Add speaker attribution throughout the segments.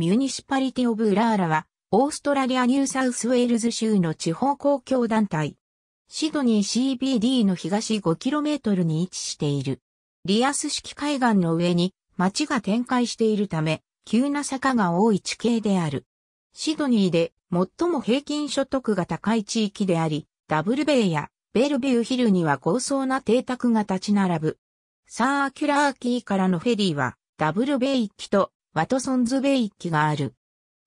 Speaker 1: ミュニシパリティオブ・ウラーラは、オーストラリア・ニューサウスウェールズ州の地方公共団体。シドニー CBD の東 5km に位置している。リアス式海岸の上に町が展開しているため、急な坂が多い地形である。シドニーで最も平均所得が高い地域であり、ダブルベイやベルビューヒルには豪壮な邸宅が立ち並ぶ。サーキュラーキーからのフェリーはダブルベイ行きとワトソンズベイ駅がある。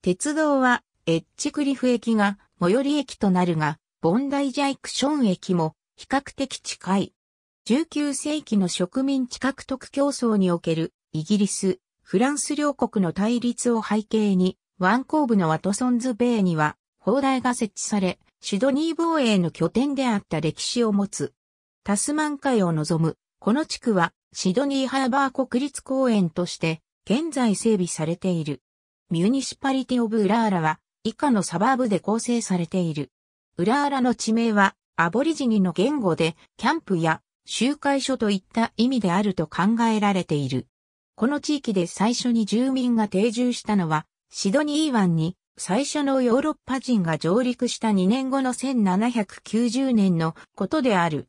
Speaker 1: 鉄道は、エッジクリフ駅が最寄り駅となるが、ボンダイジャイクション駅も比較的近い。19世紀の植民地獲得競争におけるイギリス、フランス両国の対立を背景に、湾後部のワトソンズベイには、砲台が設置され、シドニー防衛の拠点であった歴史を持つ。タスマン海を望む、この地区は、シドニーハーバー国立公園として、現在整備されている。ミュニシパリティオブ・ウラーラは以下のサバーブで構成されている。ウラーラの地名はアボリジニの言語でキャンプや集会所といった意味であると考えられている。この地域で最初に住民が定住したのはシドニー湾に最初のヨーロッパ人が上陸した2年後の1790年のことである。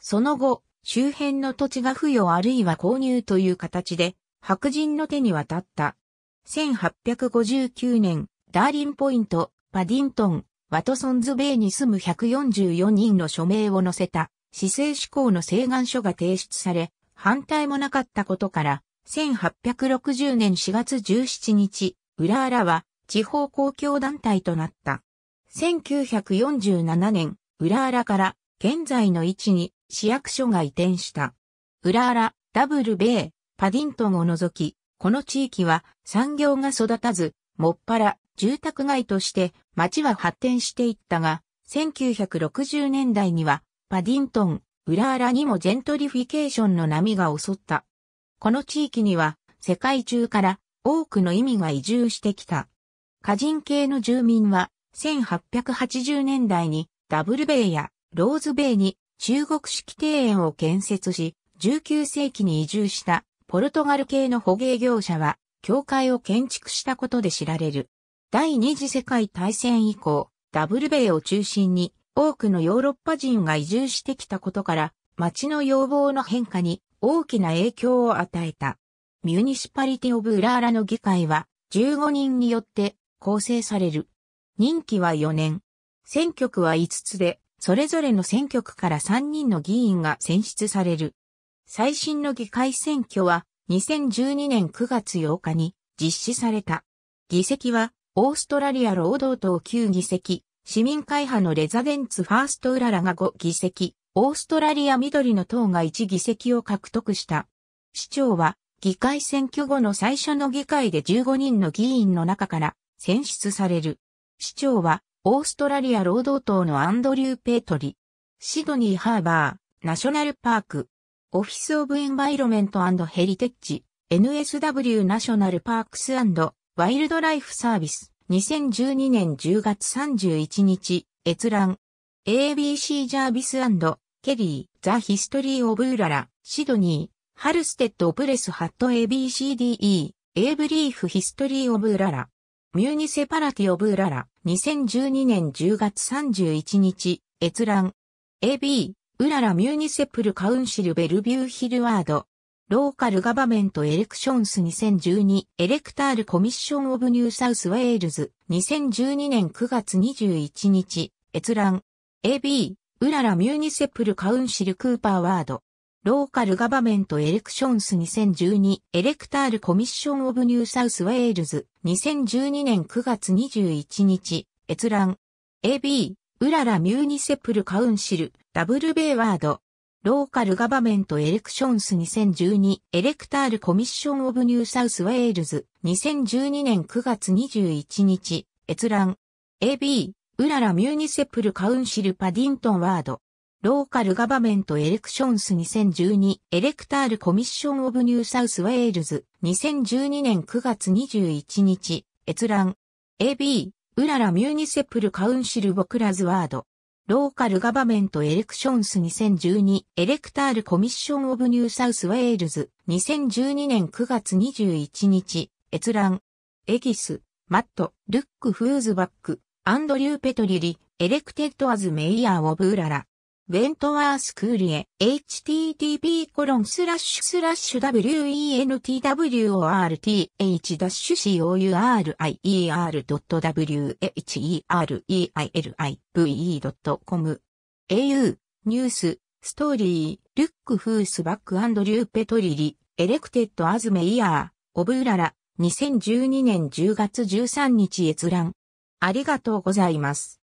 Speaker 1: その後、周辺の土地が付与あるいは購入という形で白人の手に渡った。1859年、ダーリンポイント、パディントン、ワトソンズベイに住む144人の署名を載せた、市政志向の請願書が提出され、反対もなかったことから、1860年4月17日、ウラーラは地方公共団体となった。1947年、ウラーラから現在の位置に市役所が移転した。ウラーラ、ダブル米、パディントンを除き、この地域は産業が育たず、もっぱら住宅街として町は発展していったが、1960年代にはパディントン、ウラーラにもジェントリフィケーションの波が襲った。この地域には世界中から多くの意味が移住してきた。家人系の住民は1880年代にダブルベイやローズベイに中国式庭園を建設し、19世紀に移住したポルトガル系の捕鯨業者は、教会を建築したことで知られる。第二次世界大戦以降、ダブルベイを中心に多くのヨーロッパ人が移住してきたことから、町の要望の変化に大きな影響を与えた。ミュニシパリティオブウラーラの議会は15人によって構成される。任期は4年。選挙区は5つで、それぞれの選挙区から3人の議員が選出される。最新の議会選挙は2012年9月8日に実施された。議席はオーストラリア労働党9議席、市民会派のレザデンツファーストウララが5議席、オーストラリア緑の党が1議席を獲得した。市長は議会選挙後の最初の議会で15人の議員の中から選出される。市長はオーストラリア労働党のアンドリュー・ペートリ、シドニー・ハーバー、ナショナルパーク、オフィス・オブ・エンバイロメントヘリテッジ、NSW ナショナル・パークスワイルドライフ・サービス、2012年10月31日、閲覧。ABC ジャービスケリー、ザ・ヒストリー・オブ・ウララ、シドニー、ハルステッド・プレス・ハット ABCDE、エイブリーフ・ヒストリー・オブ・ウララ、ミューニセパラティ・オブ・ウララ、2012年10月31日、閲覧。AB、ウララミューニセプルカウンシルベルビューヒルワード。ローカルガバメントエレクションス2012エレクタールコミッションオブニューサウスウェールズ2012年9月21日閲覧 AB ウララミューニセプルカウンシルクーパーワードローカルガバメントエレクションス2012エレクタールコミッションオブニューサウスウェールズ2012年9月21日閲覧 AB ウララミューニセプルカウンシル、ダブルベイワード、ローカルガバメントエレクションス2012エレクタールコミッションオブニューサウスウェールズ2012年9月21日閲覧 AB ウララミューニセプルカウンシルパディントンワードローカルガバメントエレクションス2012エレクタールコミッションオブニューサウスウェールズ2012年9月21日閲覧 AB ウララミュニセプルカウンシルボクラズワード。ローカルガバメントエレクションス2012エレクタールコミッションオブニューサウスウェールズ2012年9月21日閲覧エギスマットルックフーズバックアンドリュー・ペトリリエレクテッドアズメイヤーオブウララベントワースクーリエ、http コロンスラッシュスラッシュ wentworth-courier.wereili.com au ニュースストーリー、ルック・フースバックアンドリュー・ペトリリ、エレクテッド・アズ・メイヤー、オブ・ーララ、2012年10月13日閲覧。ありがとうございます。